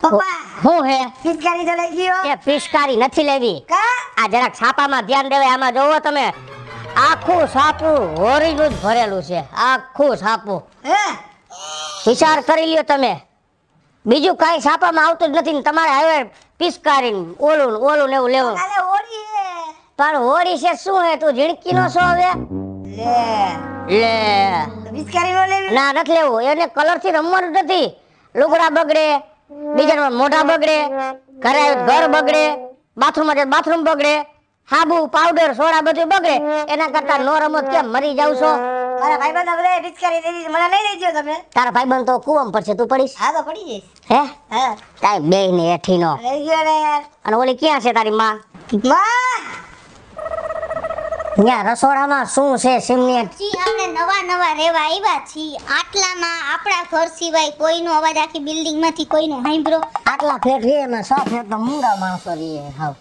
હું જ બીજું કઈ છાપામાં આવતું જ નથી તમારે હવે પિચકારી ઓલું ઓલું ને એવું લેવું પણ હોળી છે શું હે તું ઝીણકી નો છો હવે ના નથી લેવું એને કલર થી રમવાનું નથી લુગડા બગડે બીજાના મોઢા બગડે ઘરે ઘર બગડે બાથરૂમ માં બાથરૂમ બગડે હાબુ પાવડર સોડા બધું બગડે એના કરતા નો રમત કેમ મરી જાવ છો મારા મને લઈ લેજો તમે તારા ભાઈબંધ તો કુવમ પડશે તું પડીશ પડી જઈશ હે નો ઓલી ક્યાં છે તારી માં માં ત્યાં રસોડામાં શું છે સિમનેટ જી આપણે નવા નવા રેવા આવ્યા છીએ આટલામાં આપણા ઘર સિવાય કોઈનો અવાજ આખી બિલ્ડિંગમાંથી કોઈનો સાંભળો આટલા ફેટ રે ને સો ફેટ તો મૂંગા માણસો રે હાવ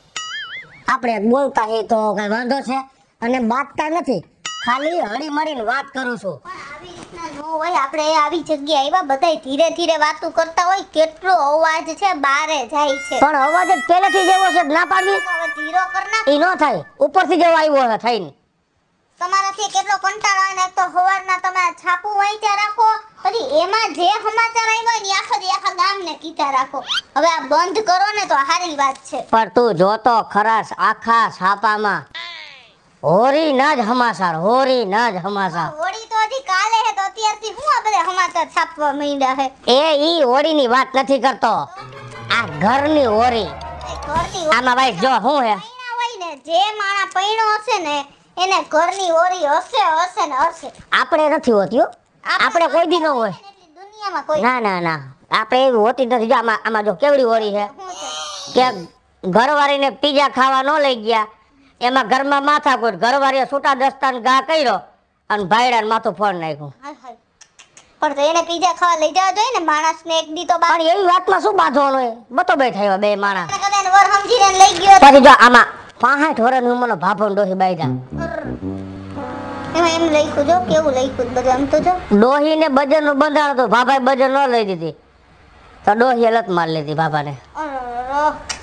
આપણે બોલતા હી તો કઈ વાંધો છે અને બાતતા નથી ખાલી હળી મળીને વાત કરું છું પણ આવી રીતના આપણે આવી જગ્યા એવા બધા ધીરે ધીરે વાતો કરતા હોય કેટલો અવાજ છે બારે જાય છે પણ અવાજ પહેલેથી જેવો છે ના પાડવી હવે ધીરો કરના ઈ નો થાય ઉપરથી જેવો આવ્યો છે થઈને તમારાથી કેટલો કંટાળો આવે ને તો સવારના તમે છાપું વાંચ્યા રાખો પછી એમાં જે સમાચાર આવ્યો ને આખો દી આખા ગામને કીધા રાખો હવે આ બંધ કરો ને તો હારી વાત છે પણ તું જોતો ખરાશ આખા છાપામાં હોરી ના જ હમાસાર હોરી ના જ હમાસાર બધે સમાચાર છાપવા માંડ્યા હે એ ઈ હોળીની વાત નથી કરતો આ ઘરની હોળી આમાં ભાઈ જો શું હે જે માણા પૈણો હશે ને એને ઘરની હોળી હશે હશે ને હશે આપણે નથી હોતી આપણે કોઈ દી ન હોય ના ના ના આપણે એવી હોતી નથી આમાં આમાં જો કેવડી હોળી છે કે ને પીઝા ખાવા ન લઈ ગયા એમાં ઘરમાં માથા કોઈ ઘરવાળીએ છૂટા દસ્તાન ગા કર્યો અને ભાઈડાને માથું ફોડ નાખ્યું પણ તો એને પીઝા ખાવા લઈ જવા જોઈએ ને માણસને એક દી તો પણ એવી વાતમાં શું બાંધવાનો એ બતો બેઠા એવા બે માણસ વર સમજીને લઈ ગયો પછી જો આમાં 65 વર્ષની ઉંમરનો ભાભો ડોહી બાયદા એમાં એમ લખ્યું જો કેવું લખ્યું બધું એમ તો જો ડોહીને બજરનું બંધાણ તો ભાભાએ બજન ન લઈ દીધી તો ડોહીએ લત માર લીધી ભાભાને અરે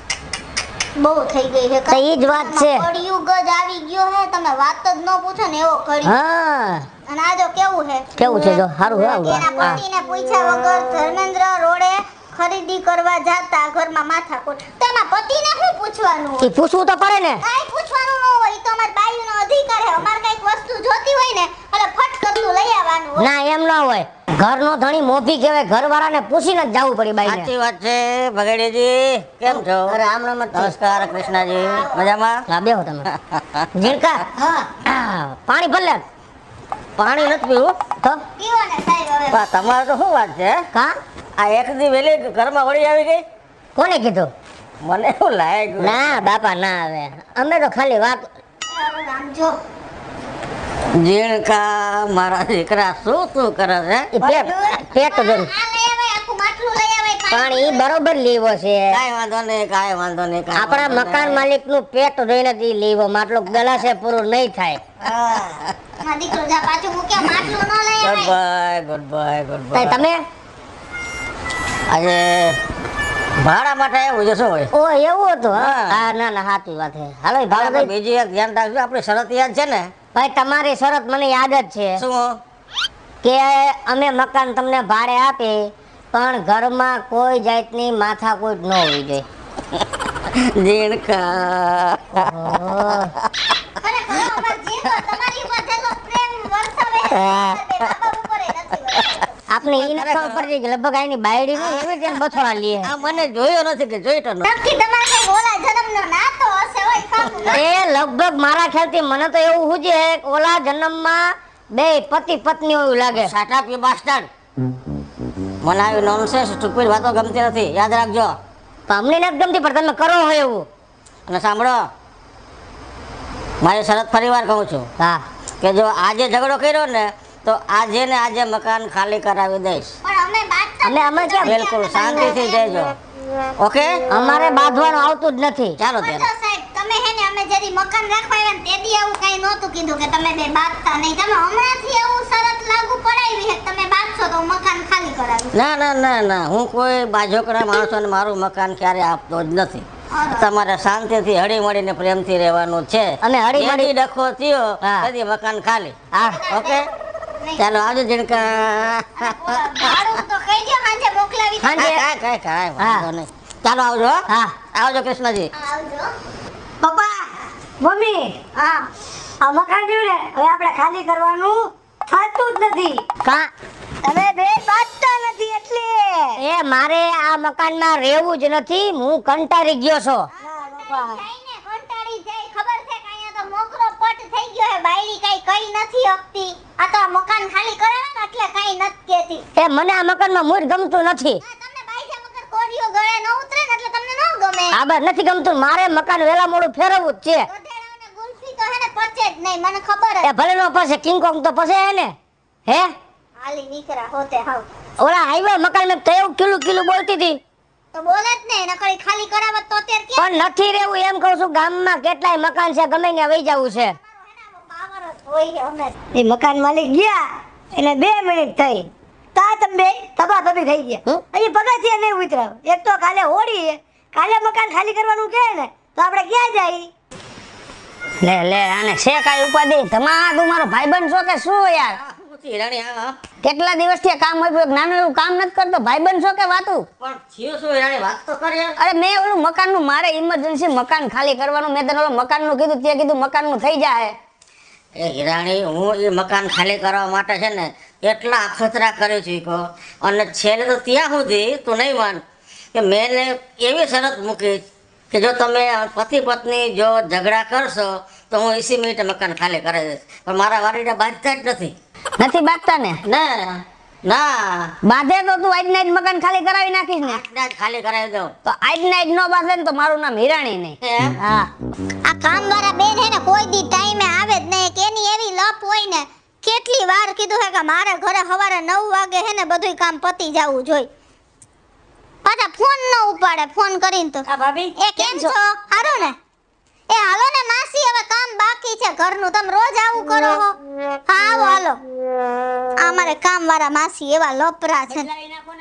બહુ થઈ ગઈ છે તો એ જ વાત છે કળિયુગ જ આવી ગયો છે તમે વાત જ ન પૂછો ને એવો કળિયુગ હા અને આ જો કેવું છે કેવું છે જો સારું હા એના પતિને પૂછ્યા વગર ધર્મેન્દ્ર રોડે ખરીદી કરવા જાતા ઘરમાં માથા કોટ તેના પતિને શું પૂછવાનું એ પૂછવું તો પડે ને કઈ પૂછવાનું ન હોય તો અમાર બાયુનો અધિકાર છે અમાર કઈક વસ્તુ જોતી હોય ને એટલે ફટ કરતું લઈ આવવાનું ના એમ ન હોય ઘરનો ધણી મોભી કહેવાય ઘરવાળાને પૂછીને જ જવું પડી બાઈ સાચી વાત છે ભગેડીજી કેમ છો અરે આમ નમસ્તે નમસ્કાર કૃષ્ણજી મજામાં હા બેહો તમે જીણકા પાણી ભલે પાણી નથી પીવું તો પીવો ને સાહેબ હવે તમારે તો શું વાત છે કા આ એક દી વેલી ઘરમાં વળી આવી ગઈ કોને કીધું મને શું લાગ્યું ના બાપા ના આવે અમે તો ખાલી વાત આમ જીણકા મારા દીકરા શું શું કરે છે પેટ જોન પણ ઈ બરોબર લેવો છે કાઈ વાંધો નહીં કાઈ વાંધો નહીં આપણા મકાન માલિક નું પેટ જોઈને જ લેવો માટલો ગલાસે પૂરું નહીં થાય good good good bye bye bye તમે આજે ભાડા માટે આવ્યો છે હોય ઓ એવું હતું હા ના ના સાચી વાત છે હાલો ભાઈ બીજી એક ધ્યાન રાખજો આપણી શરત યાદ છે ને ભાઈ તમારી શરત મને યાદ જ છે શું કે અમે મકાન તમને ભાડે આપી પણ ઘરમાં કોઈ જાતની માથાકૂટ ન હોવી જોઈએ જીણકા લગભગ આની બાયડી નું મને મારા ખ્યાલથી મને તો એવું હુજે ઓલા જન્મ માં બે પતિ પત્ની એવું લાગે સાટા પી બાસ્ટર્ડ મને આવી નોનસેન્સ સ્ટુપિડ વાતો ગમતી નથી યાદ રાખજો તમને નથી ગમતી પણ તમે કરો હોય એવું અને સાંભળો મારી શરત વાર કહું છું હા કે જો આજે ઝઘડો કર્યો ને તો આજે ને આજે મકાન ખાલી કરાવી દઈશ એટલે અમે ક્યાં બિલકુલ શાંતિથી જજો ઓકે અમારે બાંધવાનું આવતું જ નથી ચાલો ત્યારે તમે હે ને ના ના ના ના હું કોઈ બાજોકરા માણસોને મારું મકાન ક્યારે આપતો જ નથી તમારે શાંતિથી હળી મળીને પ્રેમથી રહેવાનું છે અને હળી મળી ડખો થયો તેથી મકાન ખાલી હા ઓકે ચાલો આવજો જણકા ચાલો આવજો આવજો કૃષ્ણજી પપ્પા મમ્મી આ મકાન જોયું ને હવે આપણે ખાલી કરવાનું થતું જ નથી કા તમે બે પાડતા નથી એટલે એ મારે આ મકાનમાં રહેવું જ નથી હું કંટાળી ગયો છું હા પપ્પા કઈ નથી હકતી આ તો મકાન ખાલી કરાવે એટલે કઈ નથી કેતી મને આ મકાનમાં મૂર ગમતું નથી ગમતું મારે મકાન વેલા મોડું ફેરવું જ છે ભલે નો પછે કિંગ કોંગ તો પછે હે ને હે હાલી નીકરા હોતે હાવ ઓલા હાઈવે મકાન મેં તેવું કિલો કિલો બોલતી હતી તો બોલે જ ને કઈ ખાલી કરાવત તો અત્યારે પણ નથી રેવું એમ કહું છું ગામમાં કેટલાય મકાન છે ગમે ત્યાં વઈ જવું છે એ મકાન માલિક ગયા એને બે મિનિટ થઈ તા તમે તબા તબી થઈ ગયા હજી પગાથી નહીં ઉતરાવ એક તો કાલે હોડી કાલે મકાન ખાલી કરવાનું કે ને તો આપણે ક્યાં જાય લે લે અને છે કાઈ ઉપાધિ તમારા તું મારો ભાઈબંધ છો કે શું યાર કેટલા દિવસ થી કામ આપ્યું નાનું એવું કામ નથી કરતો ભાઈ બનશો કે વાતું અરે મેં ઓલું મકાન નું મારે ઇમરજન્સી મકાન ખાલી કરવાનું મેં તને ઓલું મકાન નું કીધું ત્યાં કીધું મકાન નું થઈ જાય એ હિરાણી હું એ મકાન ખાલી કરવા માટે છે ને એટલા અખતરા કર્યું છું કહો અને છેલ્લે તો ત્યાં સુધી તું નહીં માન કે મેં એવી શરત મૂકી કે જો તમે પતિ પત્ની જો ઝઘડા કરશો તો હું એસી મિનિટે મકાન ખાલી કરાવી દઈશ પણ મારા વાડીને બાંધતા જ નથી નથી બાંધતા ને ના ના બાંધે તો તું આજ નાઈટ મકાન ખાલી કરાવી નાખીશ ને આજ ખાલી કરાવી દઉં તો આજ નાઈટ નો બાંધે ને તો મારું નામ હિરાણી નહીં હા આ કામ વાળા બેન હે ને કોઈ દી એવી લપ હોય ને કેટલી વાર કીધું હે કે મારા ઘરે સવારે નવ વાગે હે ને બધું કામ પતી જવું જોઈએ પાછા ફોન ન ઉપાડે ફોન કરીને તો ભાભી એ કેમ છો હારો ને એ હાલો ને માસી હવે કામ બાકી છે ઘરનું તમે રોજ આવું કરો હો હા આવો હાલો અમારે કામ વાળા માસી એવા લપરા છે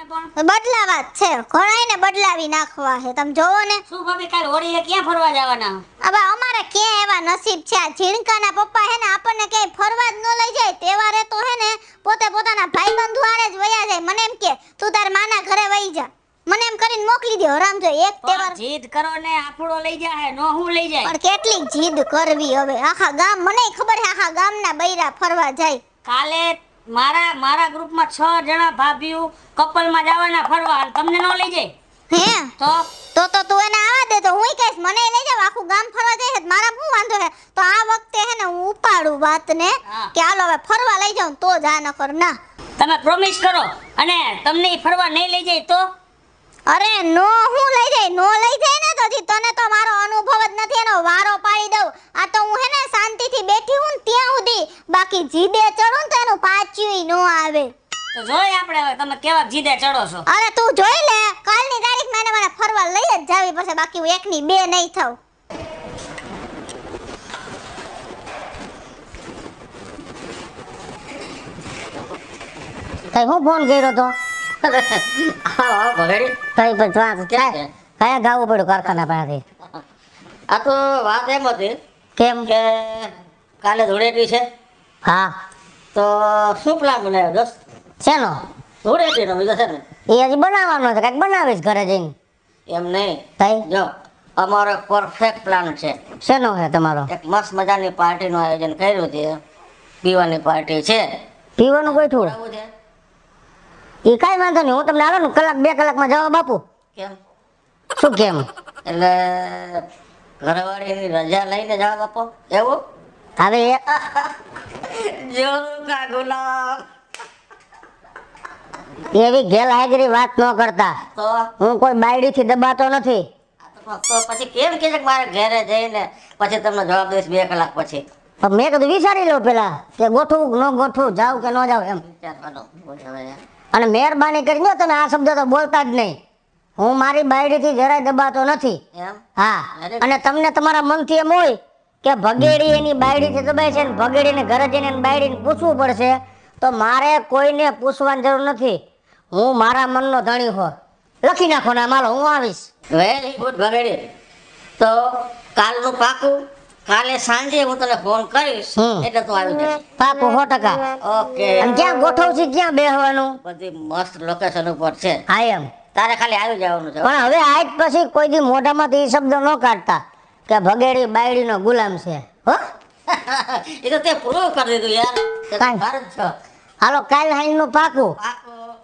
બદલાવા છે ઘણાય બદલાવી નાખવા છે તમે જોવો ને શું ભાભી કાલ હોળીએ ક્યાં ફરવા જવાના અબા અમારે ક્યાં એવા નસીબ છે આ ઝીણકાના પપ્પા હે ને આપણને ક્યાંય ફરવા જ ન લઈ જાય તેવારે તો હે ને પોતે પોતાના ભાઈ બંધુ આરે જ વયા જાય મને એમ કે તું તાર માના ઘરે વહી જા મને એમ કરીને મોકલી દે હરામ જો એક તેવાર જીદ કરો ને આપણો લઈ જાય નો હું લઈ જાય પણ કેટલી જીદ કરવી હવે આખા ગામ મને ખબર હે આખા ગામના બૈરા ફરવા જાય કાલે મારા મારા ગ્રુપમાં છ જણા ભાભીઓ કપલમાં જવાના ફરવા તમને ન લઈ જાય હે તો તો તો તું એને આવા દે તો હું કહીશ મને લઈ જાવ આખું ગામ ફરવા જાય મારા શું વાંધો હે તો આ વખતે હે ને હું ઉપાડું વાતને કે હાલો હવે ફરવા લઈ જાઉં તો જા ન કર ના તમે પ્રોમિસ કરો અને તમને ફરવા નહીં લઈ જાય તો અરે નો હું લઈ જાય નો લઈ જાય ને તો તને તો મારો અનુભવ જ નથી એનો વારો આ તો હું હે શાંતિથી બેઠી હું ત્યાં સુધી બાકી જીદે ચડું તો એનું પાચ્યું નો આવે તો જોઈ આપણે હવે તમે કેવા જીદે ચડો છો અરે તું જોઈ લે કાલની તારીખ માં મને ફરવા લઈ જ જાવી પડશે બાકી હું એકની બે નહીં થાઉં તઈ હું ફોન કર્યો તો આવો ભગડી તઈ પણ કયા ગાવું પડ્યું કારખાના પાસેથી આ તો વાત એમ હતી કેમ કે કાલે ધૂળેટી છે હા તો શું પ્લાન બનાવ્યો દોસ્ત શેનો ધૂળેટીનો બીજો છે ને એ હજી બનાવવાનો છે કાંઈક બનાવીશ ઘરે જઈને એમ નહીં થઈ જો અમારો પરફેક્ટ પ્લાન છે શેનો છે તમારો એક મસ્ત મજાની પાર્ટીનું આયોજન કર્યું છે પીવાની પાર્ટી છે પીવાનું કોઈ થોડું એ કાંઈ વાંધો નહીં હું તમને આવે ને કલાક બે કલાકમાં જવાબ આપું કેમ શું કેમ એટલે ઘરવાળી રજા લઈને જવાબ આપો એવું હવે જો કા ગુલામ એવી ગેરહાજરી વાત ન કરતા હું કોઈ બાયડી થી દબાતો નથી તો પછી કેમ કે મારે ઘરે જઈને પછી તમને જવાબ દઈશ બે કલાક પછી મેં કીધું વિચારી લો પેલા કે ગોઠવું ન ગોઠવું જાવ કે ન જાવ એમ અને મહેરબાની કરીને તમે આ શબ્દ તો બોલતા જ નહીં હું મારી બાયડીથી જરાય દબાતો નથી હા અને તમને તમારા મનથી એમ હોય કે ભગેડી એની બાયડીથી દબાય છે ને ભગેડીને ઘરે જઈને બાયડીને પૂછવું પડશે તો મારે કોઈને પૂછવાની જરૂર નથી હું મારા મનનો ધણી હો લખી નાખો ને માલ હું આવીશ વેરી ગુડ ભગેડી તો કાલનું પાકું કાલે સાંજે હું તને ફોન કરીશ એટલે તું આવી જશે પાકું 100% ઓકે અને ક્યાં ગોઠવશું ક્યાં બેહવાનું બધી મસ્ત લોકેશન ઉપર છે આઈ એમ તારે ખાલી આવી જવાનું છે પણ હવે આજ પછી કોઈ દી મોઢામાંથી એ શબ્દ ન કાઢતા કે ભગેડી બાયડી નો ગુલામ છે હો એ તો તે પ્રૂવ કરી દીધું યાર ભારત છો હાલો કાલ હાઈન નું પાકું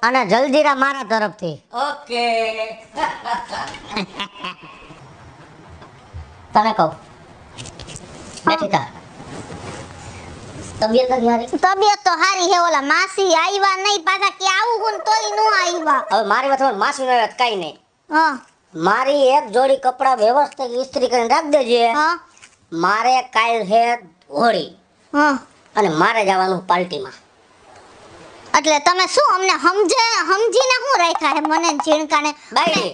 અને જલજીરા મારા તરફથી ઓકે તમે કહો નથી તબિયત નથી તબિયત તો હારી હે ઓલા માસી આઈવા નહીં પાછા કે આવું હું તોય નો આઈવા હવે મારી વાત માસી નો કાઈ નહીં હા મારી એક જોડી કપડા વ્યવસ્થિત ઇસ્ત્રી કરીને રાખ દેજે હા મારે કાલ છે હોળી હા અને મારે જવાનું પાર્ટીમાં એટલે તમે શું અમને સમજે સમજીને શું રાખ્યા હે મને ચીણકાને બાઈ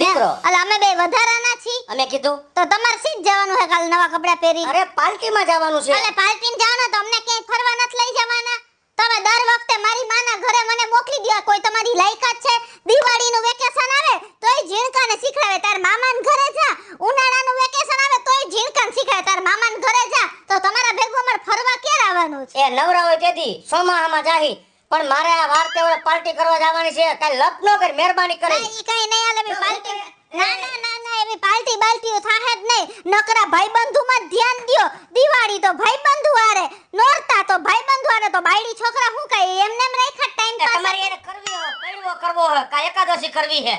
દીકરો અલ અમે બે વધારાના છી અમે કીધું તો તમારે સી જવાનું હે કાલ નવા કપડા પહેરી અરે પાર્ટીમાં જવાનું છે એટલે પાર્ટીમાં જવાનું તો અમને ક્યાંય ફરવા નથી લઈ જવાના તમે દર વખતે મારી માના ઘરે મને મોકલી દો કોઈ તમારી લાયકાત છે દિવાળીનું વેકેશન આવે તોય ઝીણકાને શીખડાવે તાર મામાન ઘરે જા ઉનાળાનું વેકેશન આવે તોય ઝીણકાને શીખવે તાર મામાન ઘરે જા તો તમારા ભેગું અમાર ફરવા ક્યારે આવવાનું છે એ નવરા હોય તેથી સોમાહામાં જાહી પણ મારે આ વાર તેવડે પાર્ટી કરવા જવાની છે કાલ લપ નો કર મહેરબાની કરી ઈ કઈ નહીં આલે મે પાર્ટી ના ના ના ના એવી પાર્ટી બાલટીઓ થાહે જ નહીં નકરા ભાઈ ભાઈબંધુમાં ધ્યાન દયો દિવાળી તો ભાઈબંધુ આરે નોરતા તો ભાઈબંધુ આરે તો બાયડી છોકરા હું કાઈ એમને એમ રાખ્યા ટાઈમ પાસ તમારે એને કરવી હો કરવો હે કા એકાદશી કરવી હે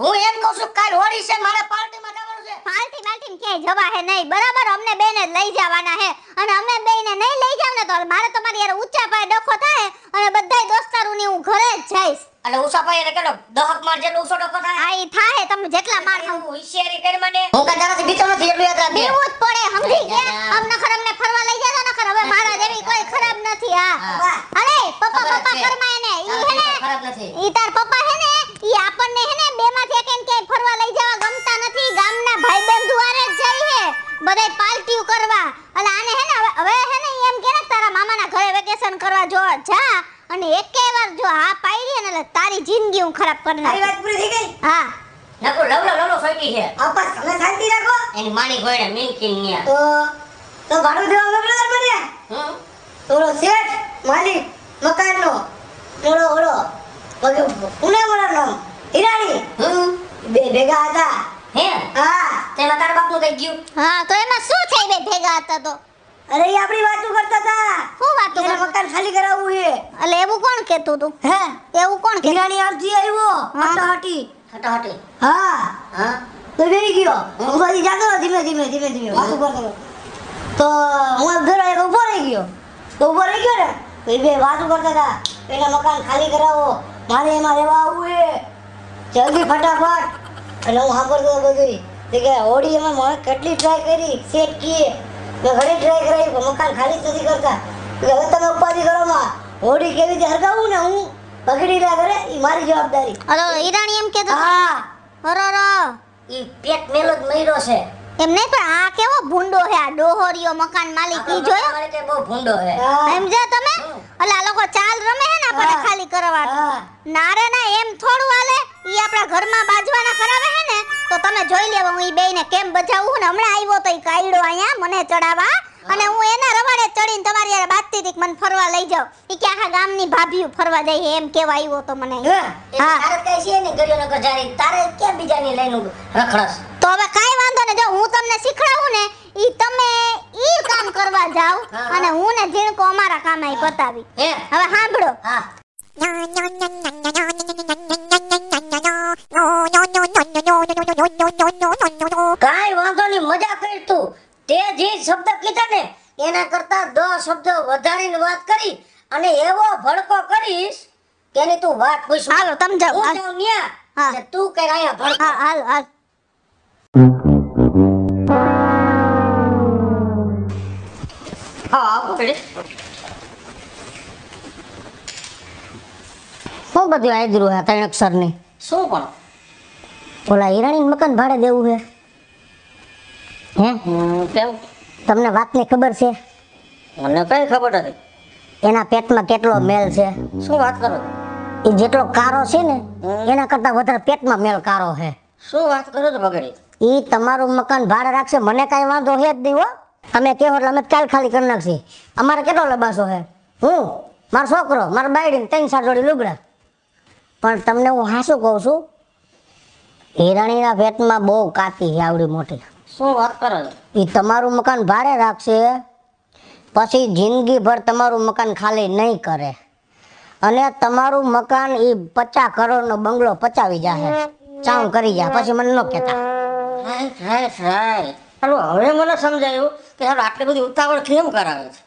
હું એમ કહું છું કાલ હોળી છે મારે પાર્ટીમાં જવાનું છે પાર્ટી પાર્ટી ક્યાંય જવા હે નહીં બરાબર અમને બેને લઈ જવાના હે અને અમે ને નહીં લઈ જાવ ને તો મારે તમારી યાર ઊંચા પાય ડખો થાય અને બધાય દોસ્તારોની હું ઘરે જ જઈશ અને ઉસાભાઈ એને કેટલો દહક માર જેનો ઉસો ડકો થાય હા ઈ થાય તમે જેટલા માર હું હોશિયારી કરી મને હું કા તારાથી બીતો નથી એટલું યાદ રાખ દેવું જ પડે સમજી ગયા આમ નખર અમને ફરવા લઈ જતા નખર હવે મારા જેવી કોઈ ખરાબ નથી હા અરે પપ્પા પપ્પા કરમા એને ઈ હે ને ખરાબ નથી ઈ તાર પપ્પા હે ને ઈ આપણને હે ને બે માંથી એક એમ કે ફરવા લઈ જવા ગમતા નથી ગામના ભાઈ બેન દ્વારે જ જઈ હે બધે પાલટીયું કરવા અને આને હે ને હવે હે ને એમ કે ને તારા મામાના ઘરે વેકેશન કરવા જો જા અને એકે વાર જો હા તારી જિંદગી હું ખરાબ કરી નાખી વાત પૂરી થઈ ગઈ હા નકો લવલો લવલો સોઈટી છે આપસ તમે શાંતિ રાખો એની માણી ગોળે મિલકીન નિયા તો તો ભાડું દેવા લગલો મને હમ ઓલો શેઠ માલિક મકાનનો ઓલો ઓલો ઓલો પુણે વાળાનો હિરાણી હમ બે ભેગા હતા હે હા તે મકાન બાપનું કઈ ગયું હા તો એમાં શું થઈ બે ભેગા હતા તો અરે એ આપણી વાતો કરતા હતા શું વાતો કરતા મકાન ખાલી કરાવવું છે એટલે એવું કોણ કહેતું તું હે એવું કોણ કે નાની આરજી આવ્યો હટાહટી હટાહટી હા હા તો બેરી ગયો ઉભાથી જાગો ધીમે ધીમે ધીમે ધીમે વાતો કરતો તો હું ઘરે ઉભો રહી ગયો તો ઉભો રહી ગયો ને તો બે વાતો કરતા હતા એને મકાન ખાલી કરાવો મારે એમાં રહેવા આવવું છે જલ્દી ફટાફટ એટલે હું સાંભળતો બધું કે હોડી એમાં કેટલી ટ્રાય કરી સેટ કીએ મેં ટ્રાય કરાવી મકાન ખાલી સુધી કરતા હવે તમે ઉપાધિ કરો હોડી કેવી રીતે હરગાવું ને હું પકડી ના કરે એ મારી જવાબદારી અરે ઈરાણી એમ કહેતો હા અરે અરે ઈ પેટ મેલો જ મયરો છે એમ નહીં પણ આ કેવો ભૂંડો છે આ ડોહોરિયો મકાન માલિક ઈ જોયો મારે કે બહુ ભૂંડો છે સમજ્યા તમે એટલે આ લોકો ચાલ રમે છે ને આપણે ખાલી કરવા નારે ના એમ થોડું હાલે ઈ આપણા ઘરમાં બાજવાના કરાવે છે તો તમે જોઈ લેવો હું ઈ બેયને કેમ બજાવું ને હમણાં આવ્યો તો ઈ કાયડો અહીંયા મને ચડાવવા અને હું એના રવાડે ચડીને તમારી યાર બાતતી હતી મને ફરવા લઈ જાવ ઈ કે આખા ગામની ભાભીઓ ફરવા જાય એમ કેવા આવ્યો તો મને હા તારે કઈ છે ને ગળ્યો જારી તારે કેમ બીજાની લઈને રખડસ તો હવે કાઈ વાંધો ને જો હું તમને શીખડાવું ને ઈ તમે ઈ કામ કરવા જાવ અને હું ને ઝીણકો અમારા કામ આઈ પતાવી હવે સાંભળો હા કાઈ વાંધો નહીં મજા કરી તું તે જે શબ્દ કીધા ને એના કરતા દસ શબ્દ વધારીને વાત કરી અને એવો ભડકો કરીશ તેની તું વાત પૂછ હાલો તમ જાવ હું જાઉં ન્યા તું કર આયા ભડકો હા હાલ હાલ શું બધું આદરું હતા અક્ષર અક્ષરની શું પણ ઓલા હિરાણી મકાન ભાડે દેવું છે હે કેમ તમને વાતની ખબર છે મને કઈ ખબર નથી એના પેટમાં કેટલો મેલ છે શું વાત કરો એ જેટલો કારો છે ને એના કરતા વધારે પેટમાં મેલ કારો છે શું વાત કરો છો બગડી એ તમારું મકાન ભાડે રાખશે મને કઈ વાંધો હે જ નહીં હો તમે કહો એટલે અમે કાલ ખાલી કરી નાખશી અમારે કેટલો લબાસો હે હું મારો છોકરો મારો બાયડી ત્રણ સાત જોડી લુગડા પણ તમને હું હાસું કહું છું હિરાણીના પેટમાં બહુ કાતી છે આવડી મોટી શું વાત કરો એ તમારું મકાન ભારે રાખશે પછી જિંદગીભર તમારું મકાન ખાલી નહીં કરે અને તમારું મકાન એ પચાસ કરોડનો બંગલો પચાવી જશે ચાઉ કરી જાય પછી મને ન કહેતા રાઈટ હવે મને સમજાયું કે આટલી બધી ઉતાવળ કેમ કરાવે છે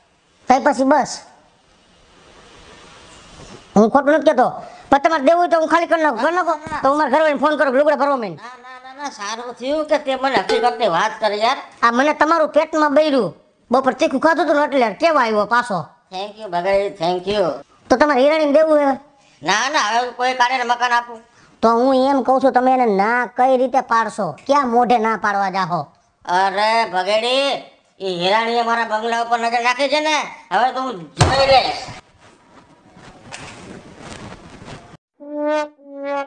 તઈ પછી બસ હું ખોટું નથી કેતો પણ તમારે દેવું તો હું ખાલી કરી નાખું કરી નાખો તો હું મારા ઘરવાળાને ફોન કરું લુગડા ભરવા મેં સારું થયું કે તે મને હકીકતની વાત કરે યાર આ મને તમારું પેટમાં બૈર્યું બપોર તીખું ખાધું હતું એટલે કેવો આવ્યો પાછો થેન્ક યુ ભગાઈ થેન્ક યુ તો તમારે હિરાણી દેવું હે ના ના હવે કોઈ કાઢે મકાન આપું તો હું એમ કહું છું તમે એને ના કઈ રીતે પાડશો ક્યાં મોઢે ના પાડવા જાહો અરે ભગેડી એ હિરાણીએ મારા બંગલા ઉપર નજર નાખી છે ને હવે તો હું જોઈ લઈશ આવો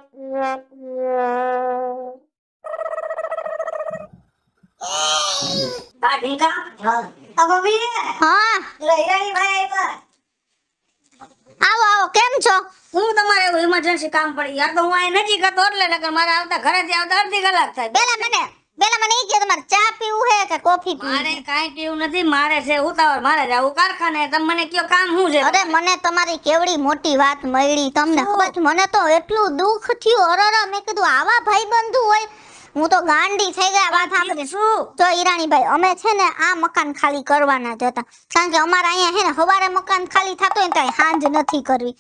આવો કેમ છો હું તમારે ઇમરજન્સી કામ પડી યાર તો હું અહીં નથી કરતો એટલે નકર મારા આવતા ઘરેથી આવતા અડધી કલાક થાય પેલા મને બેલા મને કે તમારે ચા પીવું હે કે કોફી પીવું મારે કાઈ પીવું નથી મારે છે ઉતાવળ મારે જાવું કારખાને તમે મને કયો કામ શું છે અરે મને તમારી કેવડી મોટી વાત મળી તમને ખબર મને તો એટલું દુખ થયું અરર મેં કીધું આવા ભાઈ બંધુ હોય હું તો ગાંડી થઈ ગયા વાત સાંભળી શું તો ઈરાણીભાઈ અમે છે ને આ મકાન ખાલી કરવાના જ હતા કારણ કે અમારા અહીંયા છે ને સવારે મકાન ખાલી થતું હોય ને તો સાંજ નથી કરવી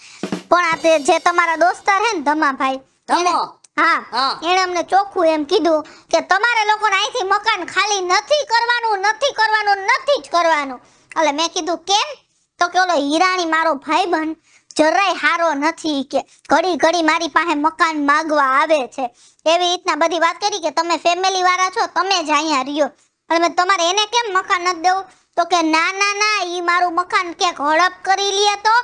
પણ આ જે તમારા દોસ્તાર હે ને ધમાભાઈ હા એણે અમને ચોખ્ખું એમ કીધું કે તમારે લોકોને અહીંથી મકાન ખાલી નથી કરવાનું નથી કરવાનું નથી જ કરવાનું એટલે મેં કીધું કેમ તો કે ઓલો હીરાણી મારો ભાઈબંધ જરાય હારો નથી કે ઘડી ઘડી મારી પાસે મકાન માગવા આવે છે એવી રીતના બધી વાત કરી કે તમે ફેમિલી વાળા છો તમે જ અહીંયા રહ્યો અને તમારે એને કેમ મકાન નથી દેવું તો કે ના ના ના ઈ મારું મકાન ક્યાંક હડપ કરી લે તો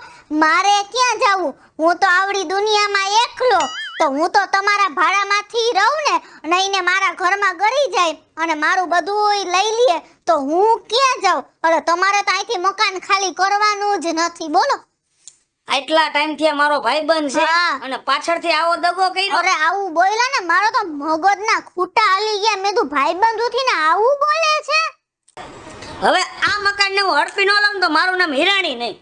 મારે ક્યાં જવું હું તો આવડી દુનિયામાં એકલો તો હું તો તમારા ભાડામાંથી રહું ને નહીં ને મારા ઘરમાં ગળી જાય અને મારું બધું લઈ લઈએ તો હું ક્યાં જાઉં અરે તમારે તો અહીંથી મકાન ખાલી કરવાનું જ નથી બોલો આટલા ટાઈમ થી મારો ભાઈ બંધ છે અને પાછળથી આવો દગો કર્યો અરે આવું બોલ્યા ને મારો તો મગજના ના ખૂટા હાલી ગયા મેં તો ભાઈ બંધ ને આવું બોલે છે હવે આ મકાન ને હું હડપી ન લઉં તો મારું નામ હિરાણી નહીં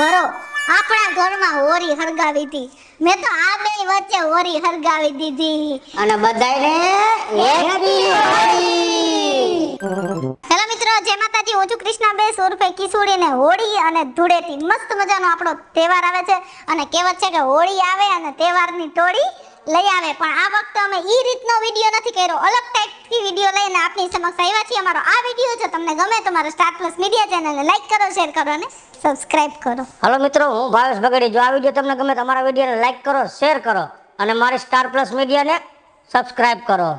ભરો આપણા ઘરમાં હોરી હરગાવી હતી મેં તો આ બે વચ્ચે હોરી હરગાવી દીધી અને બધાને હેલો મિત્રો જય માતાજી હું છું કૃષ્ણાબે સુરફે કિશોરીને હોળી અને ધૂળેટી મસ્ત મજાનો આપણો તહેવાર આવે છે અને કહેવત છે કે હોળી આવે અને તહેવારની ટોળી લઈ આવે પણ આ વખતે અમે ઈ રીતનો વિડીયો નથી કર્યો અલગ ટાઈપથી વિડીયો લઈને આપની સમક્ષ આવ્યા છીએ અમારો આ વિડીયો જો તમને ગમે તો મારો સ્ટાર પ્લસ મીડિયા ચેનલને લાઈક કરો શેર કરો અને સબસ્ક્રાઇબ કરો હલો મિત્રો હું ભાવેશ બગડી જો આ વિડીયો તમને ગમે તો અમારા વિડીયોને લાઈક કરો શેર કરો અને મારી સ્ટાર પ્લસ મીડિયાને સબસ્ક્રાઇબ કરો